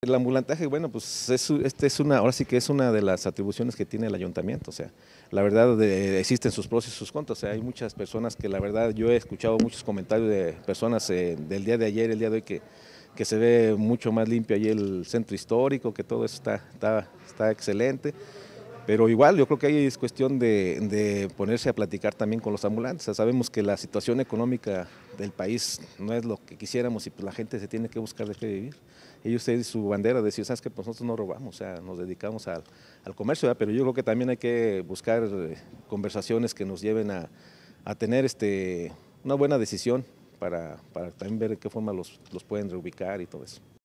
El ambulantaje, bueno, pues este es una, ahora sí que es una de las atribuciones que tiene el ayuntamiento, o sea, la verdad eh, existen sus pros y sus contras, o sea, hay muchas personas que la verdad yo he escuchado muchos comentarios de personas eh, del día de ayer, el día de hoy que, que se ve mucho más limpio ahí el centro histórico, que todo eso está, está, excelente, pero igual yo creo que ahí es cuestión de, de ponerse a platicar también con los ambulantes, o sabemos que la situación económica el país no es lo que quisiéramos y pues la gente se tiene que buscar de qué vivir. Ellos tienen su bandera decir, sabes que pues, nosotros no robamos, o sea, nos dedicamos al, comercio, pero yo creo que también hay que buscar eh, conversaciones que nos lleven a, a tener este, una buena decisión para, para, también ver de qué forma los, los pueden reubicar y todo eso.